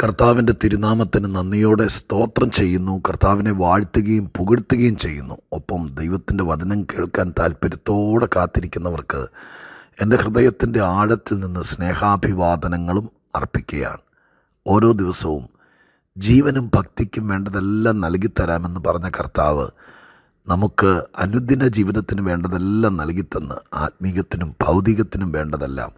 കർത്താവിൻ്റെ തിരുനാമത്തിന് നന്ദിയോടെ സ്തോത്രം ചെയ്യുന്നു കർത്താവിനെ വാഴ്ത്തുകയും പുകഴ്ത്തുകയും ചെയ്യുന്നു ഒപ്പം ദൈവത്തിൻ്റെ വചനം കേൾക്കാൻ താല്പര്യത്തോടെ കാത്തിരിക്കുന്നവർക്ക് എൻ്റെ ഹൃദയത്തിൻ്റെ ആഴത്തിൽ നിന്ന് സ്നേഹാഭിവാദനങ്ങളും അർപ്പിക്കുകയാണ് ഓരോ ദിവസവും ജീവനും ഭക്തിക്കും വേണ്ടതെല്ലാം നൽകിത്തരാമെന്ന് പറഞ്ഞ കർത്താവ് നമുക്ക് അനുദിന ജീവിതത്തിന് വേണ്ടതെല്ലാം നൽകിത്തന്ന് ആത്മീകത്തിനും ഭൗതികത്തിനും വേണ്ടതെല്ലാം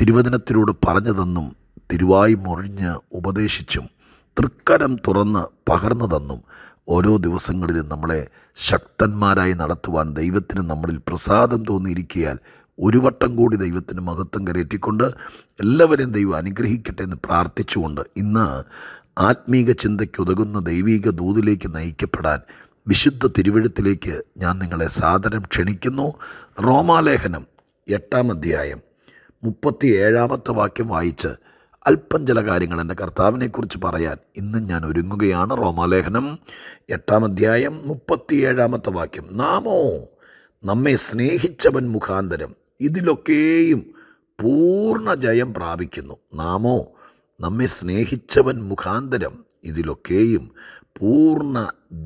തിരുവചനത്തിലൂടെ പറഞ്ഞതെന്നും തിരുവായി മുറിഞ്ഞ് ഉപദേശിച്ചും തൃക്കരം തുറന്ന് പകർന്നതെന്നും ഓരോ ദിവസങ്ങളിലും നമ്മളെ ശക്തന്മാരായി നടത്തുവാൻ ദൈവത്തിന് നമ്മളിൽ പ്രസാദം തോന്നിയിരിക്കിയാൽ ഒരു വട്ടം കൂടി ദൈവത്തിന് മഹത്വം കരയറ്റിക്കൊണ്ട് എല്ലാവരെയും ദൈവം അനുഗ്രഹിക്കട്ടെ എന്ന് പ്രാർത്ഥിച്ചുകൊണ്ട് ഇന്ന് ആത്മീക ചിന്തയ്ക്കുതകുന്ന ദൈവീക ദൂതിലേക്ക് നയിക്കപ്പെടാൻ വിശുദ്ധ തിരുവഴുത്തിലേക്ക് ഞാൻ നിങ്ങളെ സാദരം ക്ഷണിക്കുന്നു റോമാലേഖനം എട്ടാം അധ്യായം മുപ്പത്തി ഏഴാമത്തെ വാക്യം വായിച്ച് അല്പം ചില കാര്യങ്ങൾ എൻ്റെ കർത്താവിനെക്കുറിച്ച് പറയാൻ ഇന്ന് ഞാൻ ഒരുങ്ങുകയാണ് റോമാലേഖനം എട്ടാം അധ്യായം മുപ്പത്തിയേഴാമത്തെ വാക്യം നാമോ നമ്മെ സ്നേഹിച്ചവൻ മുഖാന്തരം ഇതിലൊക്കെയും പൂർണ്ണ ജയം പ്രാപിക്കുന്നു നാമോ നമ്മെ സ്നേഹിച്ചവൻ മുഖാന്തരം ഇതിലൊക്കെയും പൂർണ്ണ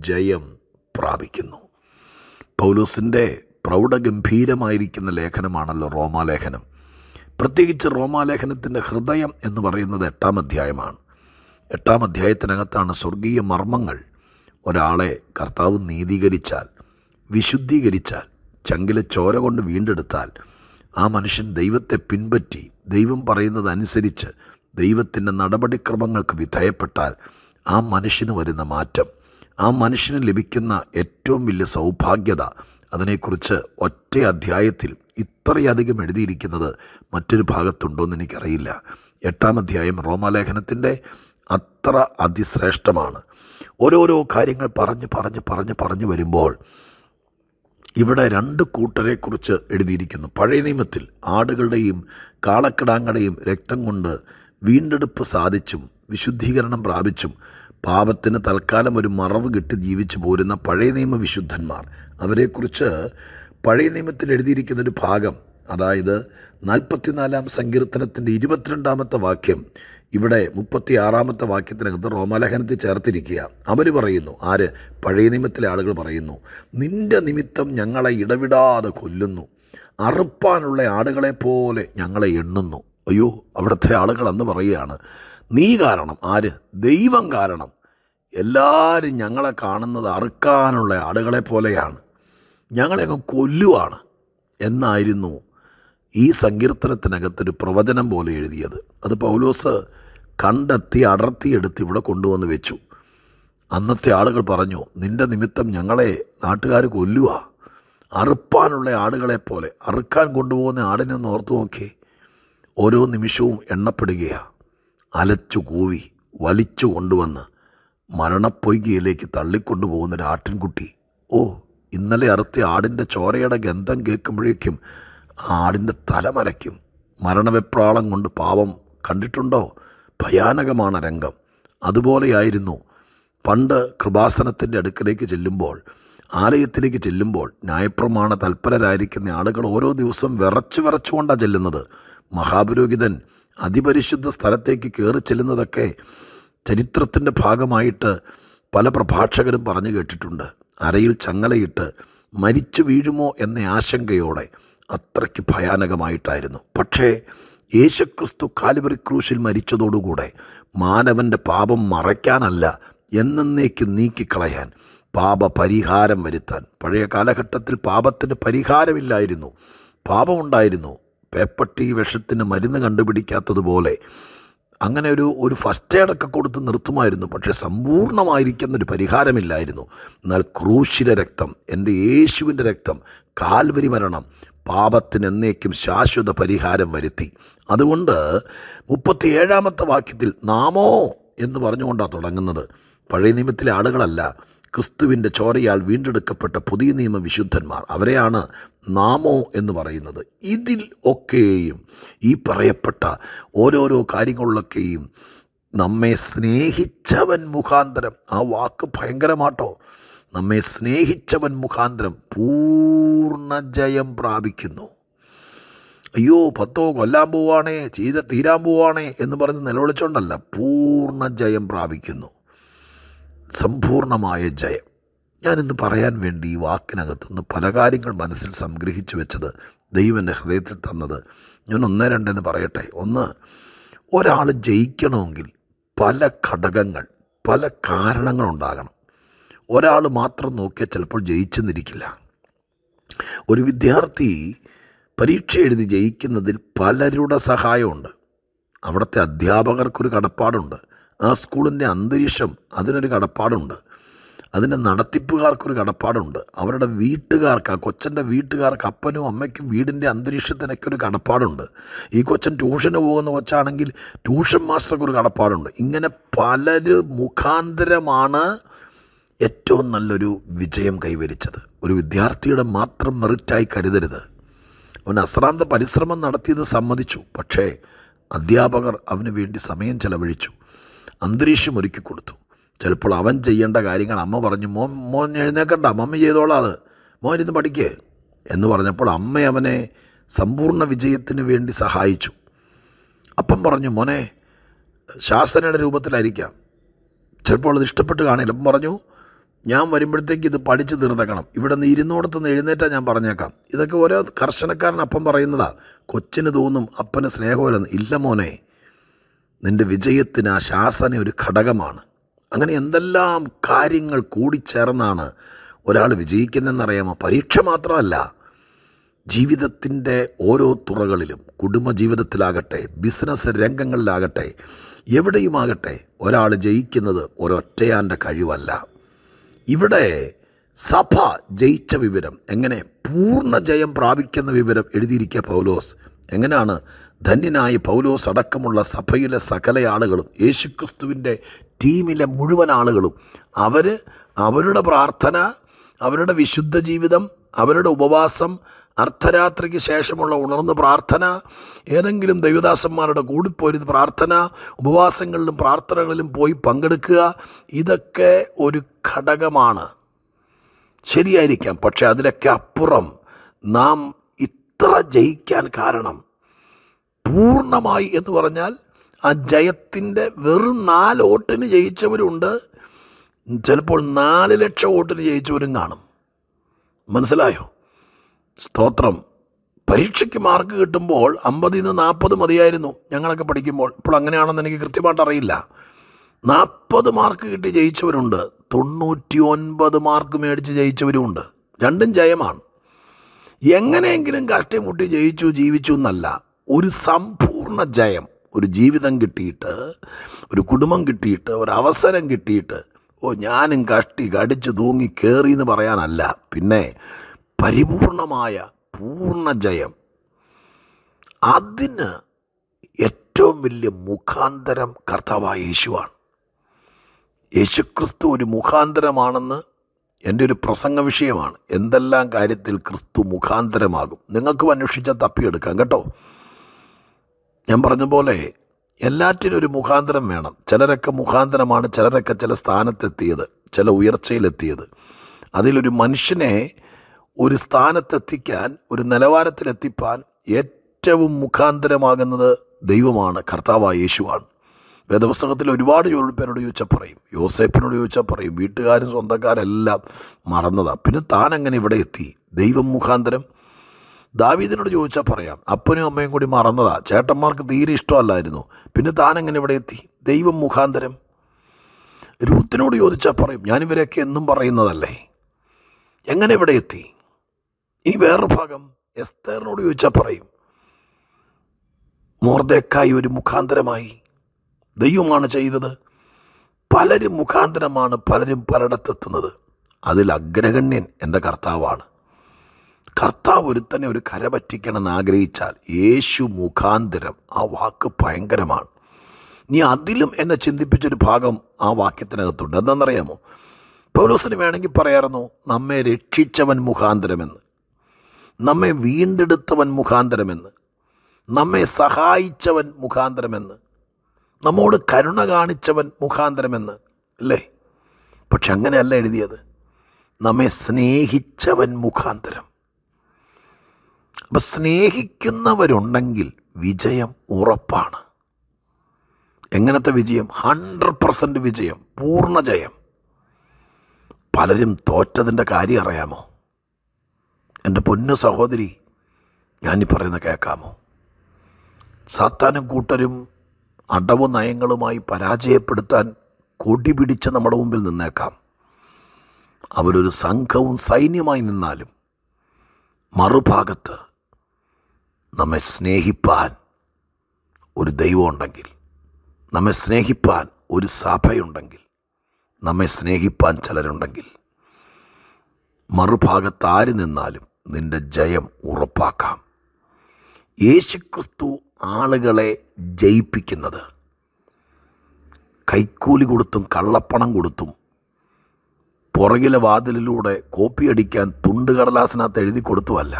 ജയം പ്രാപിക്കുന്നു പൗലൂസിൻ്റെ പ്രൗഢഗംഭീരമായിരിക്കുന്ന ലേഖനമാണല്ലോ റോമാലേഖനം പ്രത്യേകിച്ച് റോമാലേഖനത്തിൻ്റെ ഹൃദയം എന്ന് പറയുന്നത് എട്ടാം അധ്യായമാണ് എട്ടാം അധ്യായത്തിനകത്താണ് സ്വർഗീയ മർമ്മങ്ങൾ ഒരാളെ കർത്താവ് നീതീകരിച്ചാൽ വിശുദ്ധീകരിച്ചാൽ ചങ്കിലെ ചോര കൊണ്ട് വീണ്ടെടുത്താൽ ആ മനുഷ്യൻ ദൈവത്തെ പിൻപറ്റി ദൈവം പറയുന്നതനുസരിച്ച് ദൈവത്തിൻ്റെ നടപടിക്രമങ്ങൾക്ക് വിധേയപ്പെട്ടാൽ ആ മനുഷ്യന് വരുന്ന മാറ്റം ആ മനുഷ്യന് ലഭിക്കുന്ന ഏറ്റവും വലിയ സൗഭാഗ്യത അതിനെക്കുറിച്ച് ഒറ്റ അധ്യായത്തിൽ ഇത്രയധികം എഴുതിയിരിക്കുന്നത് മറ്റൊരു ഭാഗത്തുണ്ടോയെന്ന് എനിക്കറിയില്ല എട്ടാം അധ്യായം റോമാലേഖനത്തിൻ്റെ അത്ര അതിശ്രേഷ്ഠമാണ് ഓരോരോ കാര്യങ്ങൾ പറഞ്ഞ് പറഞ്ഞ് പറഞ്ഞ് പറഞ്ഞു വരുമ്പോൾ ഇവിടെ രണ്ട് കൂട്ടരെക്കുറിച്ച് എഴുതിയിരിക്കുന്നു പഴയ നിയമത്തിൽ ആടുകളുടെയും കാളക്കിടാങ്ങളുടെയും രക്തം കൊണ്ട് വീണ്ടെടുപ്പ് സാധിച്ചും വിശുദ്ധീകരണം പ്രാപിച്ചും പാപത്തിന് തൽക്കാലം ഒരു മറവ് കിട്ടി ജീവിച്ചു പോരുന്ന പഴയ നിയമ വിശുദ്ധന്മാർ അവരെക്കുറിച്ച് പഴയ നിയമത്തിൽ എഴുതിയിരിക്കുന്നൊരു ഭാഗം അതായത് നാൽപ്പത്തിനാലാം സങ്കീർത്തനത്തിൻ്റെ ഇരുപത്തിരണ്ടാമത്തെ വാക്യം ഇവിടെ മുപ്പത്തി ആറാമത്തെ വാക്യത്തിനകത്ത് റോമാലേഖനത്തിൽ ചേർത്തിരിക്കുക അവർ പറയുന്നു ആര് പഴയ നിയമത്തിലെ ആളുകൾ പറയുന്നു നിന്റെ നിമിത്തം ഞങ്ങളെ ഇടവിടാതെ കൊല്ലുന്നു അറുപ്പാനുള്ള ആടുകളെ പോലെ ഞങ്ങളെ എണ്ണുന്നു അയ്യോ അവിടുത്തെ ആളുകൾ അന്ന് പറയുകയാണ് നീ കാരണം ആര് ദൈവം കാരണം എല്ലാവരും ഞങ്ങളെ കാണുന്നത് അറുക്കാനുള്ള ആടുകളെ പോലെയാണ് ഞങ്ങളെയൊക്കെ കൊല്ലുവാണ് എന്നായിരുന്നു ഈ സങ്കീർത്തനത്തിനകത്തൊരു പ്രവചനം പോലെ എഴുതിയത് അത് പൗലോസ് കണ്ടെത്തി അടർത്തിയെടുത്ത് ഇവിടെ കൊണ്ടുവന്ന് വെച്ചു അന്നത്തെ ആളുകൾ പറഞ്ഞു നിന്റെ നിമിത്തം ഞങ്ങളെ നാട്ടുകാർ കൊല്ലുക അറുപ്പാനുള്ള ആടുകളെ പോലെ അറുക്കാൻ കൊണ്ടുപോകുന്ന ആടിനെ ഓർത്തു നോക്കി ഓരോ നിമിഷവും എണ്ണപ്പെടുകയാണ് അലച്ചു കൂവി വലിച്ചു കൊണ്ടുവന്ന് മരണപ്പൊയ്കയിലേക്ക് തള്ളിക്കൊണ്ടു പോകുന്നൊരു ആട്ടിൻകുട്ടി ഓ ഇന്നലെ അറുത്തിയ ആടിൻ്റെ ചോരയുടെ ഗന്ധം കേൾക്കുമ്പോഴേക്കും ആടിൻ്റെ മരയ്ക്കും മരണവെപ്രാളം കൊണ്ട് പാവം കണ്ടിട്ടുണ്ടോ ഭയാനകമാണ് രംഗം അതുപോലെയായിരുന്നു പണ്ട് കൃപാസനത്തിൻ്റെ അടുക്കലേക്ക് ചെല്ലുമ്പോൾ ആലയത്തിലേക്ക് ചെല്ലുമ്പോൾ ന്യായപ്രമാണ തൽപരരായിരിക്കുന്ന ആളുകൾ ഓരോ ദിവസം വിറച്ചു വിറച്ചുകൊണ്ടാണ് ചെല്ലുന്നത് മഹാപുരോഹിതൻ അതിപരിശുദ്ധ സ്ഥലത്തേക്ക് കയറി ചെല്ലുന്നതൊക്കെ ചരിത്രത്തിൻ്റെ ഭാഗമായിട്ട് പല പ്രഭാഷകരും പറഞ്ഞു കേട്ടിട്ടുണ്ട് അരയിൽ ചങ്ങലയിട്ട് മരിച്ചു വീഴുമോ എന്ന ആശങ്കയോടെ അത്രയ്ക്ക് ഭയാനകമായിട്ടായിരുന്നു പക്ഷേ യേശുക്രിസ്തു കാലുവറി ക്രൂശിൽ മരിച്ചതോടുകൂടെ മാനവൻ്റെ പാപം മറയ്ക്കാനല്ല എന്നേക്ക് നീക്കിക്കളയാൻ പാപ പരിഹാരം വരുത്താൻ പഴയ കാലഘട്ടത്തിൽ പാപത്തിന് പരിഹാരമില്ലായിരുന്നു പാപമുണ്ടായിരുന്നു പേപ്പട്ടി വിഷത്തിന് മരുന്ന് കണ്ടുപിടിക്കാത്തതുപോലെ അങ്ങനെ ഒരു ഒരു ഫസ്റ്റ് എയ്ഡൊക്കെ കൊടുത്ത് നിർത്തുമായിരുന്നു പക്ഷേ സമ്പൂർണ്ണമായിരിക്കുന്നൊരു പരിഹാരമില്ലായിരുന്നു എന്നാൽ ക്രൂശിലെ രക്തം എൻ്റെ യേശുവിൻ്റെ രക്തം കാൽവരി മരണം പാപത്തിന് എന്നേക്കും ശാശ്വത പരിഹാരം വരുത്തി അതുകൊണ്ട് മുപ്പത്തിയേഴാമത്തെ വാക്യത്തിൽ നാമോ എന്ന് പറഞ്ഞുകൊണ്ടാണ് തുടങ്ങുന്നത് പഴയ നിയമത്തിലെ ആളുകളല്ല ക്രിസ്തുവിൻ്റെ ചോരയാൽ വീണ്ടെടുക്കപ്പെട്ട പുതിയ നിയമ വിശുദ്ധന്മാർ അവരെയാണ് നാമോ എന്ന് പറയുന്നത് ഇതിൽ ഒക്കെയും ഈ പറയപ്പെട്ട ഓരോരോ കാര്യങ്ങളിലൊക്കെയും നമ്മെ സ്നേഹിച്ചവൻ മുഖാന്തരം ആ വാക്ക് ഭയങ്കരമാട്ടോ നമ്മെ സ്നേഹിച്ചവൻ മുഖാന്തരം പൂർണ്ണ ജയം പ്രാപിക്കുന്നു അയ്യോ പത്തോ കൊല്ലാൻ പോവാണേ ചെയ്ത തീരാൻ പോവാണേ എന്ന് പറഞ്ഞ് നിലവിളിച്ചോണ്ടല്ല പൂർണ്ണ ജയം പ്രാപിക്കുന്നു സമ്പൂർണമായ ജയം ഞാനിന്ന് പറയാൻ വേണ്ടി ഈ വാക്കിനകത്തുനിന്ന് പല കാര്യങ്ങൾ മനസ്സിൽ സംഗ്രഹിച്ചു വെച്ചത് ദൈവൻ്റെ ഹൃദയത്തിൽ തന്നത് ഞാൻ ഒന്ന് രണ്ടെന്ന് പറയട്ടെ ഒന്ന് ഒരാൾ ജയിക്കണമെങ്കിൽ പല ഘടകങ്ങൾ പല കാരണങ്ങളുണ്ടാകണം ഒരാൾ മാത്രം നോക്കിയാൽ ചിലപ്പോൾ ജയിച്ചെന്നിരിക്കില്ല ഒരു വിദ്യാർത്ഥി പരീക്ഷ എഴുതി ജയിക്കുന്നതിൽ പലരുടെ സഹായമുണ്ട് അവിടുത്തെ അധ്യാപകർക്കൊരു കടപ്പാടുണ്ട് ആ സ്കൂളിൻ്റെ അന്തരീക്ഷം അതിനൊരു കടപ്പാടുണ്ട് അതിൻ്റെ നടത്തിപ്പുകാർക്കൊരു കടപ്പാടുണ്ട് അവരുടെ വീട്ടുകാർക്ക് ആ കൊച്ചൻ്റെ വീട്ടുകാർക്ക് അപ്പനും അമ്മയ്ക്കും വീടിൻ്റെ അന്തരീക്ഷത്തിനൊക്കെ ഒരു കടപ്പാടുണ്ട് ഈ കൊച്ചൻ ട്യൂഷന് പോകുന്ന കൊച്ചാണെങ്കിൽ ട്യൂഷൻ മാസ്റ്റർക്കൊരു കടപ്പാടുണ്ട് ഇങ്ങനെ പലര് മുഖാന്തരമാണ് ഏറ്റവും നല്ലൊരു വിജയം കൈവരിച്ചത് ഒരു വിദ്യാർത്ഥിയുടെ മാത്രം മെറിറ്റായി കരുതരുത് അവൻ അശ്രാന്ത പരിശ്രമം നടത്തിയത് സമ്മതിച്ചു പക്ഷേ അധ്യാപകർ അവന് വേണ്ടി സമയം ചെലവഴിച്ചു അന്തരീക്ഷം ഒരുക്കി കൊടുത്തു ചിലപ്പോൾ അവൻ ചെയ്യേണ്ട കാര്യങ്ങൾ അമ്മ പറഞ്ഞു മോൻ മോൻ എഴുന്നേക്കണ്ട അമ്മ ചെയ്തോളാം അത് മോൻ ഇരുന്ന് പഠിക്കേ എന്ന് പറഞ്ഞപ്പോൾ അമ്മ അവനെ സമ്പൂർണ്ണ വിജയത്തിന് വേണ്ടി സഹായിച്ചു അപ്പം പറഞ്ഞു മോനെ ശാസനയുടെ രൂപത്തിലായിരിക്കാം ചിലപ്പോൾ അത് ഇഷ്ടപ്പെട്ട് കാണില്ല അപ്പം പറഞ്ഞു ഞാൻ വരുമ്പോഴത്തേക്ക് ഇത് പഠിച്ച് തീർന്നേക്കണം ഇവിടെ നിന്ന് നിന്ന് എഴുന്നേറ്റാൽ ഞാൻ പറഞ്ഞേക്കാം ഇതൊക്കെ ഓരോ കർഷണക്കാരൻ അപ്പം പറയുന്നതാ കൊച്ചിന് തോന്നും അപ്പന് സ്നേഹമില്ലെന്ന് ഇല്ല മോനെ നിൻ്റെ വിജയത്തിന് ആ ശാസന ഒരു ഘടകമാണ് അങ്ങനെ എന്തെല്ലാം കാര്യങ്ങൾ കൂടിച്ചേർന്നാണ് ഒരാൾ വിജയിക്കുന്നതെന്നറിയാമോ പരീക്ഷ മാത്രമല്ല ജീവിതത്തിൻ്റെ ഓരോ തുറകളിലും കുടുംബജീവിതത്തിലാകട്ടെ ബിസിനസ് രംഗങ്ങളിലാകട്ടെ എവിടെയുമാകട്ടെ ഒരാൾ ജയിക്കുന്നത് ഒരൊറ്റയാൻ്റെ കഴിവല്ല ഇവിടെ സഭ ജയിച്ച വിവരം എങ്ങനെ പൂർണ്ണ ജയം പ്രാപിക്കുന്ന വിവരം എഴുതിയിരിക്കുക പൗലോസ് എങ്ങനെയാണ് ധന്യനായ പൗലോസ് അടക്കമുള്ള സഭയിലെ സകല ആളുകളും യേശുക്രിസ്തുവിൻ്റെ ടീമിലെ മുഴുവൻ ആളുകളും അവർ അവരുടെ പ്രാർത്ഥന അവരുടെ വിശുദ്ധ ജീവിതം അവരുടെ ഉപവാസം അർദ്ധരാത്രിക്ക് ശേഷമുള്ള ഉണർന്ന് പ്രാർത്ഥന ഏതെങ്കിലും ദൈവദാസന്മാരുടെ കൂടിപ്പോയിരുന്ന് പ്രാർത്ഥന ഉപവാസങ്ങളിലും പ്രാർത്ഥനകളിലും പോയി പങ്കെടുക്കുക ഇതൊക്കെ ഒരു ഘടകമാണ് ശരിയായിരിക്കാം പക്ഷേ അതിലൊക്കെ അപ്പുറം നാം ഇത്ര ജയിക്കാൻ കാരണം പൂർണ്ണമായി എന്ന് പറഞ്ഞാൽ ആ ജയത്തിൻ്റെ വെറും നാല് ഓട്ടിന് ജയിച്ചവരുണ്ട് ചിലപ്പോൾ നാല് ലക്ഷം ഓട്ടിന് ജയിച്ചവരും കാണും മനസ്സിലായോ സ്തോത്രം പരീക്ഷയ്ക്ക് മാർക്ക് കിട്ടുമ്പോൾ അമ്പതിൽ നിന്ന് നാൽപ്പത് മതിയായിരുന്നു ഞങ്ങളൊക്കെ പഠിക്കുമ്പോൾ ഇപ്പോൾ അങ്ങനെയാണെന്ന് എനിക്ക് കൃത്യമായിട്ട് അറിയില്ല നാൽപ്പത് മാർക്ക് കിട്ടി ജയിച്ചവരുണ്ട് തൊണ്ണൂറ്റി ഒൻപത് മാർക്ക് മേടിച്ച് ജയിച്ചവരുമുണ്ട് രണ്ടും ജയമാണ് എങ്ങനെയെങ്കിലും കഷ്ടമുട്ടി ജയിച്ചു ജീവിച്ചു എന്നല്ല ഒരു സമ്പൂർണ്ണ ജയം ഒരു ജീവിതം കിട്ടിയിട്ട് ഒരു കുടുംബം കിട്ടിയിട്ട് ഒരു അവസരം കിട്ടിയിട്ട് ഓ ഞാനും കഷ്ടി കടിച്ചു തൂങ്ങി കയറി എന്ന് പറയാനല്ല പിന്നെ പരിപൂർണമായ പൂർണ്ണ ജയം അതിന് ഏറ്റവും വലിയ മുഖാന്തരം കർത്താവായ യേശുവാണ് യേശുക്രിസ്തു ഒരു മുഖാന്തരമാണെന്ന് എൻ്റെ ഒരു പ്രസംഗ വിഷയമാണ് എന്തെല്ലാം കാര്യത്തിൽ ക്രിസ്തു മുഖാന്തരമാകും നിങ്ങൾക്കും അന്വേഷിച്ചാൽ തപ്പിയെടുക്കാം കേട്ടോ ഞാൻ പറഞ്ഞ പോലെ എല്ലാറ്റിനും ഒരു മുഖാന്തരം വേണം ചിലരൊക്കെ മുഖാന്തരമാണ് ചിലരൊക്കെ ചില സ്ഥാനത്തെത്തിയത് ചില ഉയർച്ചയിലെത്തിയത് അതിലൊരു മനുഷ്യനെ ഒരു സ്ഥാനത്തെത്തിക്കാൻ ഒരു നിലവാരത്തിലെത്തിപ്പാൻ ഏറ്റവും മുഖാന്തരമാകുന്നത് ദൈവമാണ് കർത്താവായ യേശുവാണ് വേദപുസ്തകത്തിൽ ഒരുപാട് പേരോട് ചോദിച്ചാൽ പറയും യോസേപ്പിനോട് ചോദിച്ചാൽ പറയും വീട്ടുകാരും സ്വന്തക്കാരെല്ലാം മറന്നതാണ് പിന്നെ താൻ അങ്ങനെ ഇവിടെ എത്തി ദൈവം മുഖാന്തരം ദാവീദിനോട് ചോദിച്ചാൽ പറയാം അപ്പനും അമ്മയും കൂടി മറന്നതാ ചേട്ടന്മാർക്ക് തീരെ ഇഷ്ടമല്ലായിരുന്നു പിന്നെ താൻ എങ്ങനെ ഇവിടെ എത്തി ദൈവം മുഖാന്തരം രൂത്തിനോട് ചോദിച്ചാൽ പറയും ഞാനിവരെയൊക്കെ എന്നും പറയുന്നതല്ലേ എങ്ങനെ ഇവിടെ എത്തി ഇനി വേറൊരു ഭാഗം എസ്തേറിനോട് ചോദിച്ചാൽ പറയും മോർദേക്കായി ഒരു മുഖാന്തരമായി ദൈവമാണ് ചെയ്തത് പലരും മുഖാന്തരമാണ് പലരും പലയിടത്തെത്തുന്നത് അതിൽ അഗ്രഗണ്യൻ എൻ്റെ കർത്താവാണ് കർത്താവ് ഒരുത്തനെ ഒരു കര പറ്റിക്കണമെന്ന് ആഗ്രഹിച്ചാൽ യേശു മുഖാന്തരം ആ വാക്ക് ഭയങ്കരമാണ് നീ അതിലും എന്നെ ചിന്തിപ്പിച്ചൊരു ഭാഗം ആ വാക്യത്തിനകത്തുണ്ട് എന്താണെന്നറിയാമോ പൗലോസിന് വേണമെങ്കിൽ പറയാമായിരുന്നു നമ്മെ രക്ഷിച്ചവൻ മുഖാന്തരമെന്ന് നമ്മെ വീണ്ടെടുത്തവൻ മുഖാന്തരമെന്ന് നമ്മെ സഹായിച്ചവൻ മുഖാന്തരമെന്ന് നമ്മോട് കരുണ കാണിച്ചവൻ മുഖാന്തരമെന്ന് അല്ലേ പക്ഷെ അങ്ങനെയല്ല എഴുതിയത് നമ്മെ സ്നേഹിച്ചവൻ മുഖാന്തരം അപ്പം സ്നേഹിക്കുന്നവരുണ്ടെങ്കിൽ വിജയം ഉറപ്പാണ് എങ്ങനത്തെ വിജയം ഹൺഡ്രഡ് പെർസെൻറ്റ് വിജയം പൂർണ്ണ ജയം പലരും തോറ്റതിൻ്റെ കാര്യം അറിയാമോ എൻ്റെ പൊന്ന സഹോദരി ഞാനീ പറയുന്ന കേൾക്കാമോ സാത്താനും കൂട്ടരും അടവ് നയങ്ങളുമായി പരാജയപ്പെടുത്താൻ കൊടി പിടിച്ച് നമ്മുടെ മുമ്പിൽ നിന്നേക്കാം അവരൊരു സംഘവും സൈന്യമായി നിന്നാലും മറുഭാഗത്ത് നമ്മെ സ്നേഹിപ്പാൻ ഒരു ദൈവമുണ്ടെങ്കിൽ നമ്മെ സ്നേഹിപ്പാൻ ഒരു സഭയുണ്ടെങ്കിൽ നമ്മെ സ്നേഹിപ്പാൻ ചിലരുണ്ടെങ്കിൽ മറുഭാഗത്ത് ആര് നിന്നാലും നിന്റെ ജയം ഉറപ്പാക്കാം യേശുക്രിസ്തു ആളുകളെ ജയിപ്പിക്കുന്നത് കൈക്കൂലി കൊടുത്തും കള്ളപ്പണം കൊടുത്തും പുറകിലെ വാതിലിലൂടെ കോപ്പിയടിക്കാൻ തുണ്ടുകടലാസിനകത്ത് എഴുതി കൊടുത്തുമല്ല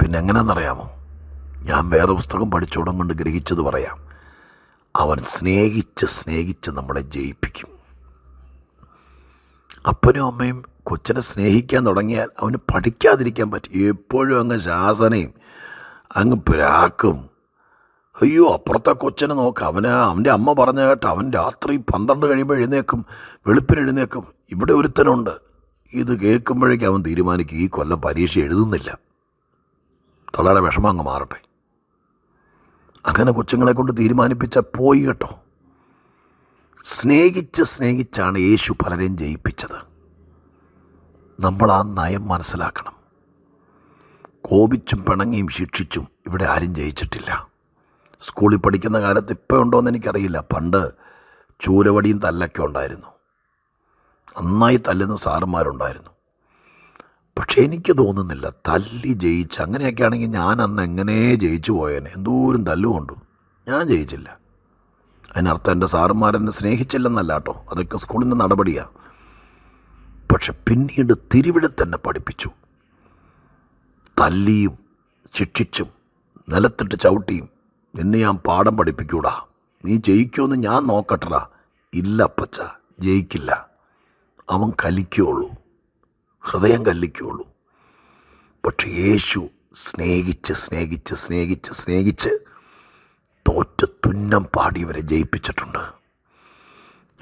പിന്നെ എങ്ങനെയാണെന്നറിയാമോ ഞാൻ വേദപുസ്തകം പഠിച്ചോടം കൊണ്ട് ഗ്രഹിച്ചത് പറയാം അവൻ സ്നേഹിച്ച് സ്നേഹിച്ച് നമ്മളെ ജയിപ്പിക്കും അപ്പനും അമ്മയും കൊച്ചിനെ സ്നേഹിക്കാൻ തുടങ്ങിയാൽ അവന് പഠിക്കാതിരിക്കാൻ പറ്റും എപ്പോഴും അങ്ങ് ശാസനയും അങ്ങ് പിരാക്കും അയ്യോ അപ്പുറത്തെ കൊച്ചിനെ നോക്ക് അവന് അവൻ്റെ അമ്മ പറഞ്ഞ കേട്ട അവൻ രാത്രി പന്ത്രണ്ട് കഴിയുമ്പോൾ എഴുന്നേക്കും വെളുപ്പിന് എഴുന്നേക്കും ഇവിടെ ഒരുത്തനുണ്ട് ഇത് കേൾക്കുമ്പോഴേക്കും അവൻ തീരുമാനിക്കും ഈ കൊല്ലം പരീക്ഷ എഴുതുന്നില്ല തള്ളയുടെ വിഷമം അങ്ങ് മാറട്ടെ അങ്ങനെ കൊച്ചുങ്ങളെ കൊണ്ട് തീരുമാനിപ്പിച്ച പോയി കേട്ടോ സ്നേഹിച്ച് സ്നേഹിച്ചാണ് യേശു പലരെയും ജയിപ്പിച്ചത് നമ്മൾ ആ നയം മനസ്സിലാക്കണം കോപിച്ചും പിണങ്ങിയും ശിക്ഷിച്ചും ഇവിടെ ആരും ജയിച്ചിട്ടില്ല സ്കൂളിൽ പഠിക്കുന്ന കാലത്ത് ഇപ്പോൾ എന്ന് എനിക്കറിയില്ല പണ്ട് ചൂരവടിയും തല്ലൊക്കെ ഉണ്ടായിരുന്നു നന്നായി തല്ലുന്ന സാറന്മാരുണ്ടായിരുന്നു പക്ഷേ എനിക്ക് തോന്നുന്നില്ല തല്ലി ജയിച്ച് അങ്ങനെയൊക്കെ ആണെങ്കിൽ ഞാൻ അന്ന് എങ്ങനെ ജയിച്ചു പോയേനെ എന്തോരം തല്ലുകൊണ്ടു ഞാൻ ജയിച്ചില്ല അതിനർത്ഥം എൻ്റെ സാറന്മാരെന്നെ സ്നേഹിച്ചില്ലെന്നല്ല കേട്ടോ അതൊക്കെ സ്കൂളിൻ്റെ നടപടിയാണ് പക്ഷെ പിന്നീട് തിരുവിടെ തന്നെ പഠിപ്പിച്ചു തല്ലിയും ശിക്ഷിച്ചും നിലത്തിട്ട് ചവിട്ടിയും നിന്നെ ഞാൻ പാഠം പഠിപ്പിക്കൂടാ നീ ജയിക്കുമെന്ന് ഞാൻ നോക്കട്ടടാ ഇല്ല അപ്പച്ച ജയിക്കില്ല അവൻ കലിക്കുള്ളൂ ഹൃദയം കല്ലിക്കുള്ളൂ പക്ഷെ യേശു സ്നേഹിച്ച് സ്നേഹിച്ച് സ്നേഹിച്ച് സ്നേഹിച്ച് തോറ്റ തുന്നം പാടിയവരെ ജയിപ്പിച്ചിട്ടുണ്ട്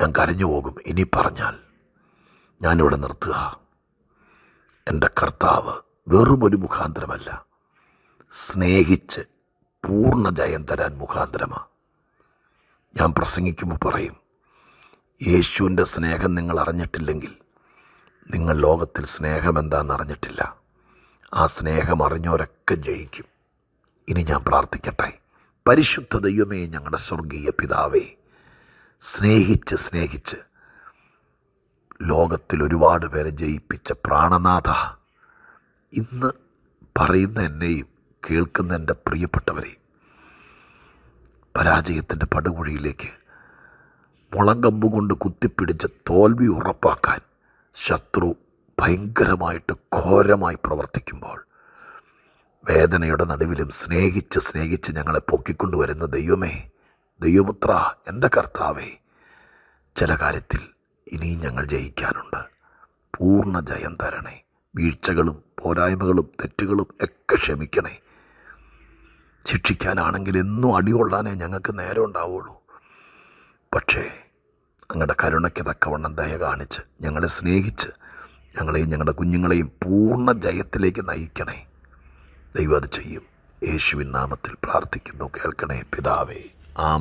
ഞാൻ കരഞ്ഞു പോകും ഇനി പറഞ്ഞാൽ ഞാനിവിടെ നിർത്തുക എൻ്റെ കർത്താവ് വെറും ഒരു മുഖാന്തരമല്ല സ്നേഹിച്ച് പൂർണ്ണ ജയം തരാൻ മുഖാന്തരമാണ് ഞാൻ പ്രസംഗിക്കുമ്പോൾ പറയും യേശുവിൻ്റെ സ്നേഹം നിങ്ങൾ അറിഞ്ഞിട്ടില്ലെങ്കിൽ നിങ്ങൾ ലോകത്തിൽ സ്നേഹം എന്താണെന്ന് അറിഞ്ഞിട്ടില്ല ആ സ്നേഹം അറിഞ്ഞവരൊക്കെ ജയിക്കും ഇനി ഞാൻ പ്രാർത്ഥിക്കട്ടെ പരിശുദ്ധ ദൈവമേ ഞങ്ങളുടെ സ്വർഗീയ പിതാവേ സ്നേഹിച്ച് സ്നേഹിച്ച് ലോകത്തിൽ ഒരുപാട് പേരെ ജയിപ്പിച്ച പ്രാണനാഥ ഇന്ന് പറയുന്ന എന്നെയും കേൾക്കുന്ന എൻ്റെ പ്രിയപ്പെട്ടവരെ പരാജയത്തിൻ്റെ പടുകുഴിയിലേക്ക് മുളങ്കമ്പ് കൊണ്ട് കുത്തിപ്പിടിച്ച് തോൽവി ഉറപ്പാക്കാൻ ശത്രു ഭയങ്കരമായിട്ട് ഘോരമായി പ്രവർത്തിക്കുമ്പോൾ വേദനയുടെ നടുവിലും സ്നേഹിച്ച് സ്നേഹിച്ച് ഞങ്ങളെ പൊക്കിക്കൊണ്ടുവരുന്ന ദൈവമേ ദൈവപുത്ര എൻ്റെ കർത്താവേ ചില കാര്യത്തിൽ ഇനിയും ഞങ്ങൾ ജയിക്കാനുണ്ട് പൂർണ്ണ ജയം തരണേ വീഴ്ചകളും പോരായ്മകളും തെറ്റുകളും ഒക്കെ ക്ഷമിക്കണേ ശിക്ഷിക്കാനാണെങ്കിൽ എന്നും അടികൊള്ളാനേ ഞങ്ങൾക്ക് നേരം ഉണ്ടാവുള്ളൂ പക്ഷേ അങ്ങടെ കരുണയ്ക്ക് തക്കവണ്ണം ദയ കാണിച്ച് ഞങ്ങളെ സ്നേഹിച്ച് ഞങ്ങളെയും ഞങ്ങളുടെ കുഞ്ഞുങ്ങളെയും പൂർണ്ണ ജയത്തിലേക്ക് നയിക്കണേ ദൈവം അത് ചെയ്യും യേശുവിൻ നാമത്തിൽ പ്രാർത്ഥിക്കുന്നു കേൾക്കണേ പിതാവേ ആ